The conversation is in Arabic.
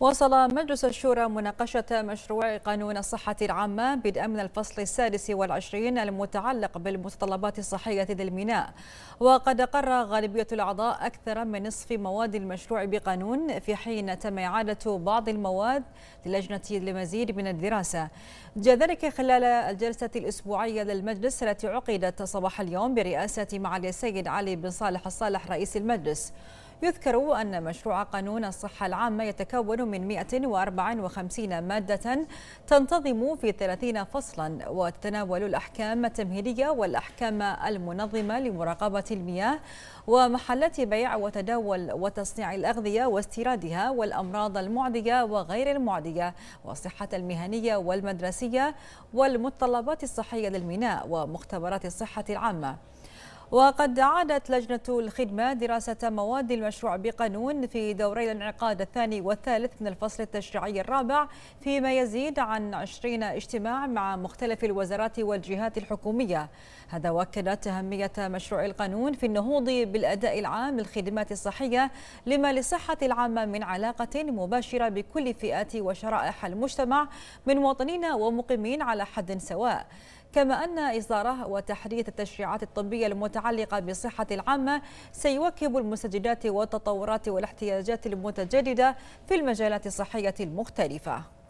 واصل مجلس الشورى مناقشة مشروع قانون الصحة العامة بدءا من الفصل السادس والعشرين المتعلق بالمتطلبات الصحية للميناء وقد أقر غالبية الأعضاء أكثر من نصف مواد المشروع بقانون في حين تم إعادة بعض المواد للجنة لمزيد من الدراسة جاء ذلك خلال الجلسة الأسبوعية للمجلس التي عقدت صباح اليوم برئاسة معالي السيد علي بن صالح الصالح رئيس المجلس يذكر أن مشروع قانون الصحة العامة يتكون من 154 مادة تنتظم في 30 فصلا وتتناول الأحكام التمهيدية والأحكام المنظمة لمراقبة المياه ومحلات بيع وتداول وتصنيع الأغذية واستيرادها والأمراض المعدية وغير المعدية والصحة المهنية والمدرسية والمتطلبات الصحية للميناء ومختبرات الصحة العامة وقد عادت لجنة الخدمة دراسة مواد المشروع بقانون في دوري الانعقاد الثاني والثالث من الفصل التشريعي الرابع فيما يزيد عن 20 اجتماع مع مختلف الوزارات والجهات الحكومية هذا وكدت أهمية مشروع القانون في النهوض بالأداء العام للخدمات الصحية لما للصحة العامة من علاقة مباشرة بكل فئات وشرائح المجتمع من مواطنين ومقيمين على حد سواء كما أن إصداره وتحديث التشريعات الطبية المتعلقة بالصحة العامة سيواكب المستجدات والتطورات والاحتياجات المتجددة في المجالات الصحية المختلفة